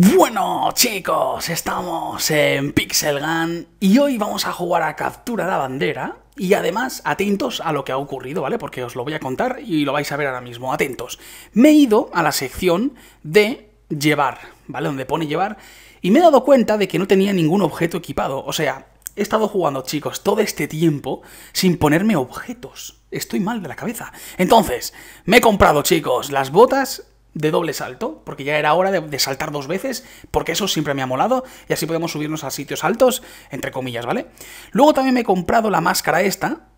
Bueno chicos, estamos en Pixel Gun y hoy vamos a jugar a captura la bandera y además atentos a lo que ha ocurrido, ¿vale? Porque os lo voy a contar y lo vais a ver ahora mismo, atentos. Me he ido a la sección de llevar, ¿vale? Donde pone llevar y me he dado cuenta de que no tenía ningún objeto equipado, o sea, he estado jugando chicos todo este tiempo sin ponerme objetos. Estoy mal de la cabeza. Entonces, me he comprado chicos las botas de doble salto, porque ya era hora de, saltar dos veces, porque eso siempre me ha molado, y así podemos subirnos a sitios altos, entre comillas, ¿vale? Luego también me he comprado la máscara esta,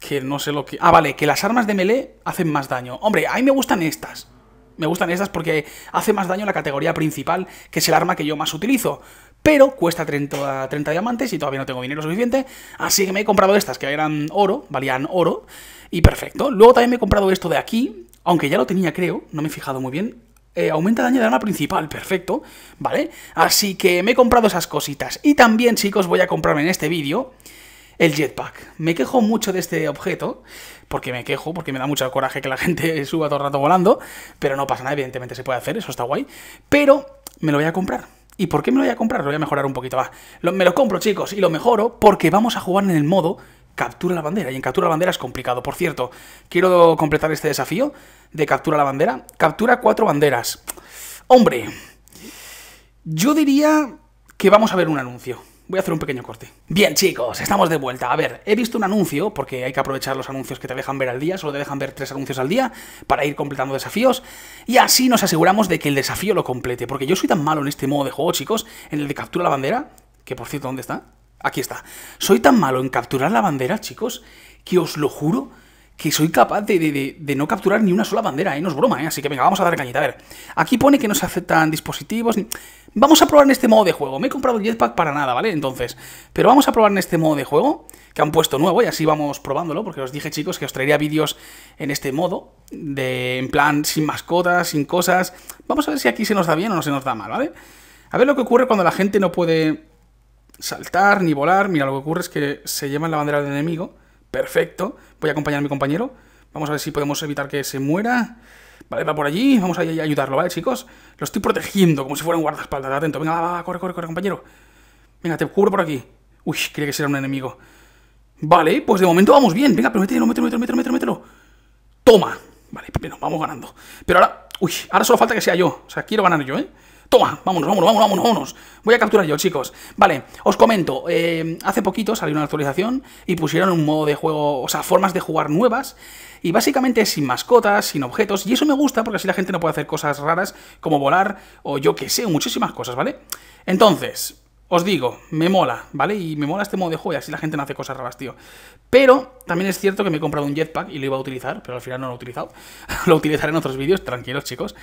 que no sé lo que... Ah, vale, que las armas de melee hacen más daño. Hombre, a mí me gustan estas. Me gustan estas porque hace más daño la categoría principal, que es el arma que yo más utilizo. Pero cuesta 30, 30 diamantes y todavía no tengo dinero suficiente, así que me he comprado estas, que eran oro, valían oro, y perfecto. Luego también me he comprado esto de aquí, aunque ya lo tenía creo, no me he fijado muy bien, eh, aumenta daño de arma principal, perfecto, ¿vale? Así que me he comprado esas cositas. Y también, chicos, voy a comprarme en este vídeo el jetpack. Me quejo mucho de este objeto, porque me quejo, porque me da mucho coraje que la gente suba todo el rato volando, pero no pasa nada, evidentemente se puede hacer, eso está guay, pero me lo voy a comprar. ¿Y por qué me lo voy a comprar? Lo voy a mejorar un poquito, va. me lo compro, chicos, y lo mejoro porque vamos a jugar en el modo captura la bandera. Y en captura la bandera es complicado. Por cierto, quiero completar este desafío de captura la bandera. Captura cuatro banderas. Hombre, yo diría que vamos a ver un anuncio. Voy a hacer un pequeño corte. Bien, chicos, estamos de vuelta. A ver, he visto un anuncio, porque hay que aprovechar los anuncios que te dejan ver al día, solo te dejan ver tres anuncios al día para ir completando desafíos, y así nos aseguramos de que el desafío lo complete, porque yo soy tan malo en este modo de juego, chicos, en el de captura la bandera, que por cierto, ¿dónde está? Aquí está. Soy tan malo en capturar la bandera, chicos, que os lo juro que soy capaz de, no capturar ni una sola bandera, ¿eh? No es broma, ¿eh? Así que venga, vamos a dar cañita. A ver, aquí pone que no se aceptan dispositivos. Vamos a probar en este modo de juego. Me he comprado el jetpack para nada, ¿vale? Entonces, pero vamos a probar en este modo de juego que han puesto nuevo y así vamos probándolo, porque os dije, chicos, que os traería vídeos en este modo, de en plan sin mascotas, sin cosas. Vamos a ver si aquí se nos da bien o no se nos da mal, ¿vale? A ver lo que ocurre cuando la gente no puede saltar ni volar. Mira, lo que ocurre es que se en la bandera del enemigo. Perfecto. Voy a acompañar a mi compañero. Vamos a ver si podemos evitar que se muera. Vale, va por allí. Vamos a ayudarlo, ¿vale, chicos? Lo estoy protegiendo como si fuera un guardaespaldas. Atento. Venga, va, corre, corre, corre, compañero. Venga, te cubro por aquí. Uy, creía que será un enemigo. Vale, pues de momento vamos bien. Venga, pero mételo, mételo, mételo, mételo, mételo. Toma. Vale, pero vamos ganando. Pero ahora... Uy, ahora solo falta que sea yo. O sea, quiero ganar yo, ¿eh? Toma, vámonos, vámonos, vámonos, vámonos, Voy a capturar yo, chicos. Vale, os comento. Eh, hace poquito salió una actualización y pusieron un modo de juego, o sea, formas de jugar nuevas. Y básicamente sin mascotas, sin objetos. Y eso me gusta porque así la gente no puede hacer cosas raras como volar o yo que sé, muchísimas cosas, ¿vale? Entonces, os digo, me mola, ¿vale? Y me mola este modo de juego y así la gente no hace cosas raras, tío. Pero también es cierto que me he comprado un jetpack y lo iba a utilizar, pero al final no lo he utilizado. lo utilizaré en otros vídeos, tranquilos, chicos.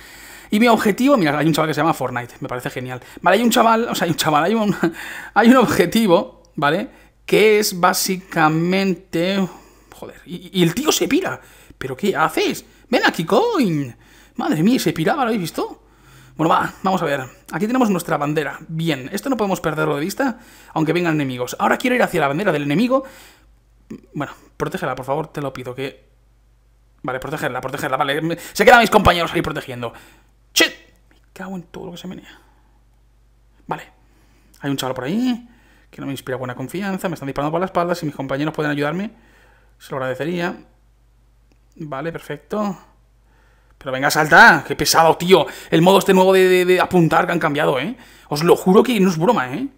Y mi objetivo, mira, hay un chaval que se llama Fortnite, me parece genial. Vale, hay un chaval, o sea, hay un chaval, hay un, hay un objetivo, ¿vale? Que es básicamente... Joder, y, el tío se pira. ¿Pero qué haces? Ven aquí, coin. Madre mía, se piraba, ¿lo habéis visto? Bueno, va, vamos a ver. Aquí tenemos nuestra bandera. Bien, esto no podemos perderlo de vista, aunque vengan enemigos. Ahora quiero ir hacia la bandera del enemigo. Bueno, protégela, por favor, te lo pido, que... Vale, protegerla, protegerla, vale. Se quedan mis compañeros ahí protegiendo en todo lo que se menea. Vale. Hay un chaval por ahí que no me inspira buena confianza. Me están disparando por la espalda. Si mis compañeros pueden ayudarme, se lo agradecería. Vale, perfecto. Pero venga, salta. Qué pesado, tío. El modo este nuevo de, de apuntar que han cambiado, ¿eh? Os lo juro que no es broma, ¿eh?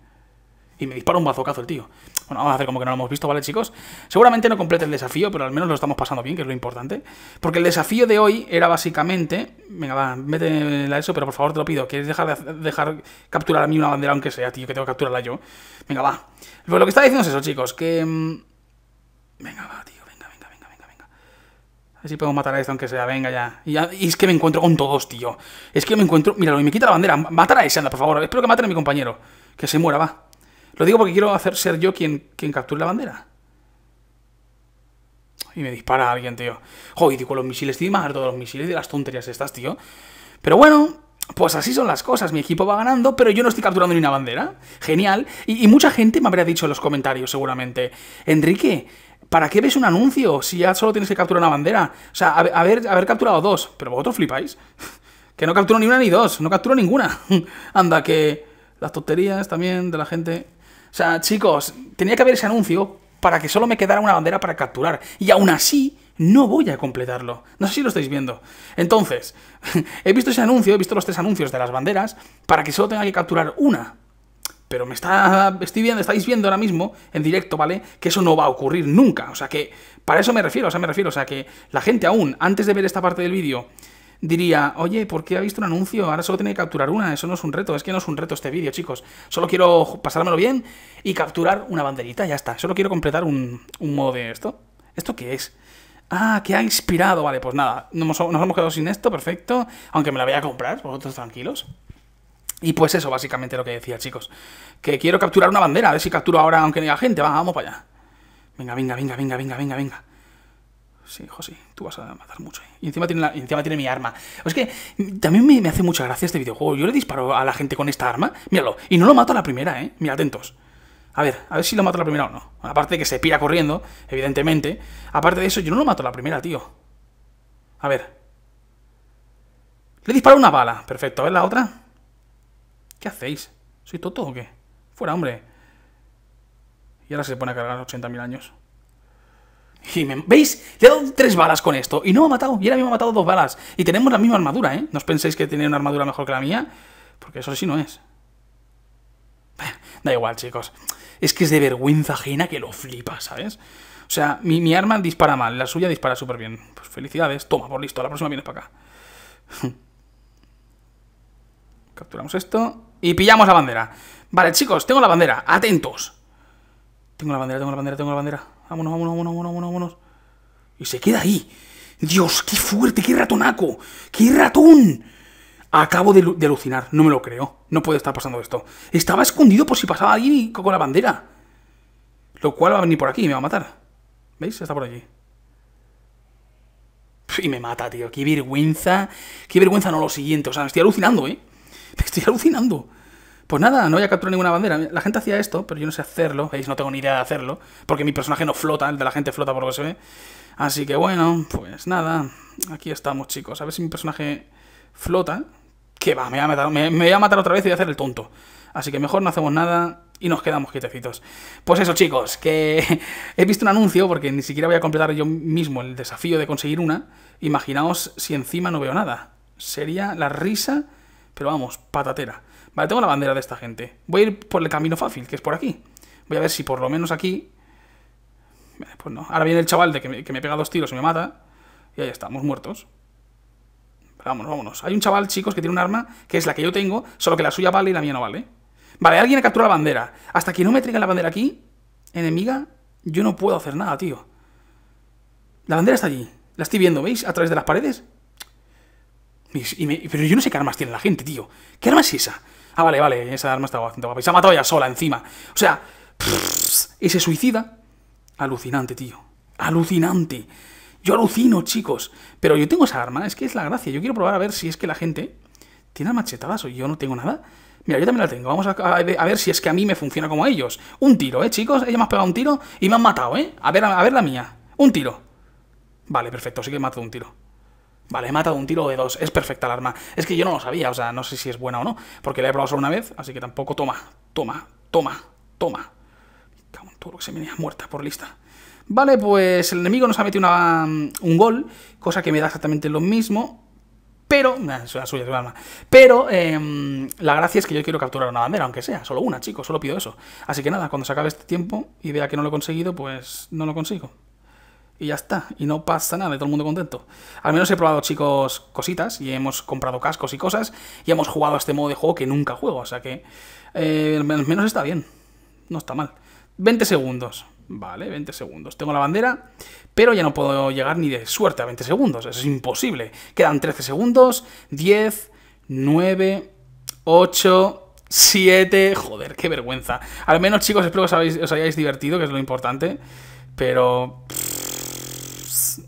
y me dispara un bazocazo el tío. Bueno, vamos a hacer como que no lo hemos visto, ¿vale, chicos? Seguramente no complete el desafío, pero al menos lo estamos pasando bien, que es lo importante. Porque el desafío de hoy era básicamente... Venga, va, mete la eso, pero por favor te lo pido. ¿Quieres dejar de dejar capturar a mí una bandera, aunque sea, tío, que tengo que capturarla yo? Venga, va. Pues lo que está diciendo es eso, chicos, que... Mm, venga, va, tío, venga, venga, venga, venga, venga. A ver si podemos matar a este aunque sea, venga ya. Y, es que me encuentro con todos, tío. Es que me encuentro... Míralo, y me quita la bandera. Matar a ese, por favor. Espero que maten a mi compañero. Que se muera, va. Lo digo porque quiero hacer ser yo quien, quien capture la bandera. Y me dispara alguien, tío. Joder, y con los misiles, tío, más todos los misiles de las tonterías estas, tío. Pero bueno, pues así son las cosas. Mi equipo va ganando, pero yo no estoy capturando ni una bandera. Genial. Y, mucha gente me habría dicho en los comentarios, seguramente. Enrique, ¿para qué ves un anuncio si ya solo tienes que capturar una bandera? O sea, haber, haber capturado dos. Pero vosotros flipáis. Que no capturo ni una ni dos. No capturo ninguna. Anda, que las tonterías también de la gente... O sea, chicos, tenía que haber ese anuncio para que solo me quedara una bandera para capturar. Y aún así, no voy a completarlo. No sé si lo estáis viendo. Entonces, he visto ese anuncio, he visto los tres anuncios de las banderas, para que solo tenga que capturar una. Pero me está, estoy viendo, estáis viendo ahora mismo, en directo, ¿vale? Que eso no va a ocurrir nunca. O sea que, para eso me refiero, o sea, me refiero, o sea que la gente aún, antes de ver esta parte del vídeo, diría, oye, ¿por qué ha visto un anuncio? Ahora solo tiene que capturar una, eso no es un reto, es que no es un reto este vídeo, chicos. Solo quiero pasármelo bien y capturar una banderita, ya está. Solo quiero completar un, modo de esto. ¿Esto qué es? Ah, que ha inspirado. Vale, pues nada, nos, nos hemos quedado sin esto, perfecto. Aunque me la voy a comprar, vosotros tranquilos. Y pues eso, básicamente lo que decía, chicos. Que quiero capturar una bandera, a ver si capturo ahora, aunque no haya gente. vamos para allá. Venga, venga, venga, venga, venga, venga, venga. Sí, José, tú vas a matar mucho. Y encima tiene, encima tiene mi arma. Es que también me, hace mucha gracia este videojuego. Yo le disparo a la gente con esta arma, míralo, y no lo mato a la primera, ¿eh? Mira, atentos. A ver, a ver si lo mato a la primera o no. Aparte de que se pira corriendo, evidentemente. Aparte de eso, yo no lo mato a la primera, tío. A ver. Le disparo una bala. Perfecto. A ver la otra. ¿Qué hacéis? ¿Soy tonto o qué? Fuera, hombre. Y ahora se pone a cargar 80.000 años. ¿Veis? Le he dado tres balas con esto. Y no me ha matado. Y ahora mismo me ha matado dos balas. Y tenemos la misma armadura, ¿eh? No os penséis que tiene una armadura mejor que la mía. Porque eso sí no es. Da igual, chicos. Es que es de vergüenza ajena que lo flipa, ¿sabes? O sea, mi, arma dispara mal. La suya dispara súper bien. Pues felicidades. Toma, por listo. La próxima viene para acá. Capturamos esto. Y pillamos la bandera. Vale, chicos. Tengo la bandera. Atentos. Tengo la bandera, tengo la bandera, tengo la bandera. Vámonos, vámonos, vámonos, vámonos, vámonos. Y se queda ahí. Dios, qué fuerte, qué ratonaco, qué ratón. Acabo de, de alucinar, no me lo creo. No puede estar pasando esto. Estaba escondido por si pasaba alguien con la bandera. Lo cual va a venir por aquí y me va a matar. ¿Veis? Está por allí. Y me mata, tío. Qué vergüenza. Qué vergüenza, no lo siguiente. O sea, me estoy alucinando, ¿eh? Me estoy alucinando. Pues nada, no voy a capturar ninguna bandera. La gente hacía esto, pero yo no sé hacerlo. ¿Veis? No tengo ni idea de hacerlo. Porque mi personaje no flota, el de la gente flota por lo que se ve. Así que bueno, pues nada. Aquí estamos, chicos. A ver si mi personaje flota. Que va, me voy a matar, me, me voy a matar otra vez y voy a hacer el tonto. Así que mejor no hacemos nada y nos quedamos quietecitos. Pues eso, chicos, que he visto un anuncio, porque ni siquiera voy a completar yo mismo el desafío de conseguir una. Imaginaos si encima no veo nada. Sería la risa, pero vamos, patatera. Vale, tengo la bandera de esta gente. Voy a ir por el camino fácil, que es por aquí. Voy a ver si por lo menos aquí... Pues no. Ahora viene el chaval de que me, pega dos tiros y me mata. Y ahí estamos, muertos. vámonos, vámonos. Hay un chaval, chicos, que tiene un arma que es la que yo tengo, solo que la suya vale y la mía no vale. Vale, alguien ha capturado la bandera. Hasta que no me traigan la bandera aquí, enemiga, yo no puedo hacer nada, tío. La bandera está allí. La estoy viendo, ¿veis? A través de las paredes. pero yo no sé qué armas tiene la gente, tío. ¿Qué arma es esa? Ah, vale, vale, esa arma está bastante guapa. Y se ha matado ella sola encima. O sea, y se suicida. Alucinante, tío. Alucinante. Yo alucino, chicos. Pero yo tengo esa arma, es que es la gracia. Yo quiero probar a ver si es que la gente tiene machetadas o yo no tengo nada. Mira, yo también la tengo. Vamos a, ver si es que a mí me funciona como ellos. Un tiro, ¿eh, chicos? Ella me ha pegado un tiro y me han matado, ¿eh? A ver, a, ver la mía. Un tiro. Vale, perfecto, sí que matado un tiro. Vale, he matado un tiro de dos. Es perfecta el arma. Es que yo no lo sabía, o sea, no sé si es buena o no. Porque la he probado solo una vez, así que tampoco toma, toma, toma, toma. Cago todo lo que se me muerta por lista. Vale, pues el enemigo nos ha metido mm, un gol, cosa que me da exactamente lo mismo. Pero, es suya, es arma. Pero em, la gracia es que yo quiero capturar una bandera, aunque sea, solo una, chicos, solo pido eso. Así que nada, cuando se acabe este tiempo y vea que no lo he conseguido, pues no lo consigo y ya está. Y no pasa nada, y todo el mundo contento. Al menos he probado, chicos, cositas y hemos comprado cascos y cosas y hemos jugado a este modo de juego que nunca juego. O sea que eh, al menos está bien. No está mal. 20 segundos. Vale, 20 segundos. Tengo la bandera, pero ya no puedo llegar ni de suerte a 20 segundos. Eso es imposible. Quedan 13 segundos. 10, 9, 8, 7. Joder, qué vergüenza. Al menos, chicos, espero que os, hayáis divertido, que es lo importante. Pero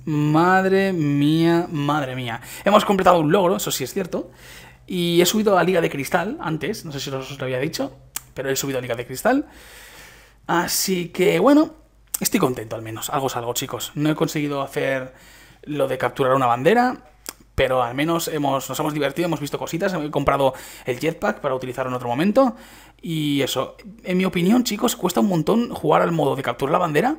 madre mía, madre mía. Hemos completado un logro, eso sí es cierto. Y he subido a Liga de Cristal antes, no sé si os lo había dicho, pero he subido a Liga de Cristal. Así que bueno, estoy contento al menos, algo es algo chicos. No he conseguido hacer lo de capturar una bandera, pero al menos hemos, nos hemos divertido, hemos visto cositas, he comprado el jetpack para utilizarlo en otro momento. Y eso, en mi opinión, chicos, cuesta un montón jugar al modo de capturar la bandera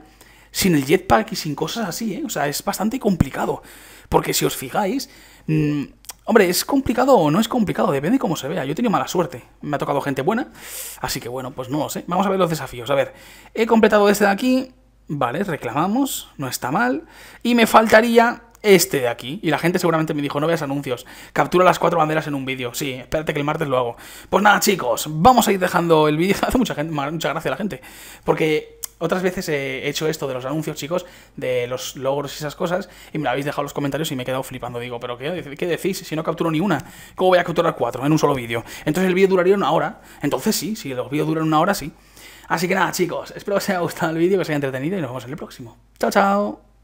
sin el jetpack y sin cosas así, ¿eh? O sea, es bastante complicado. Porque si os fijáis, mm, hombre, es complicado o no es complicado, depende de cómo se vea. Yo he tenido mala suerte, me ha tocado gente buena, así que bueno, pues no lo sé. Vamos a ver los desafíos. A ver, he completado este de aquí, vale, reclamamos, no está mal. Y me faltaría este de aquí. Y la gente seguramente me dijo, no veas anuncios, captura las cuatro banderas en un vídeo. Sí, espérate que el martes lo hago. Pues nada, chicos, vamos a ir dejando el vídeo. Hace mucha gente, mucha gracia a la gente. Porque otras veces he hecho esto de los anuncios, chicos, de los logros y esas cosas, y me lo habéis dejado en los comentarios y me he quedado flipando. Digo, ¿pero qué, qué decís? Si no capturo ni una, ¿cómo voy a capturar cuatro en un solo vídeo? Entonces el vídeo duraría una hora. Entonces sí, si los vídeos duran una hora, sí. Así que nada, chicos, espero que os haya gustado el vídeo, que os haya entretenido y nos vemos en el próximo. Chao, chao.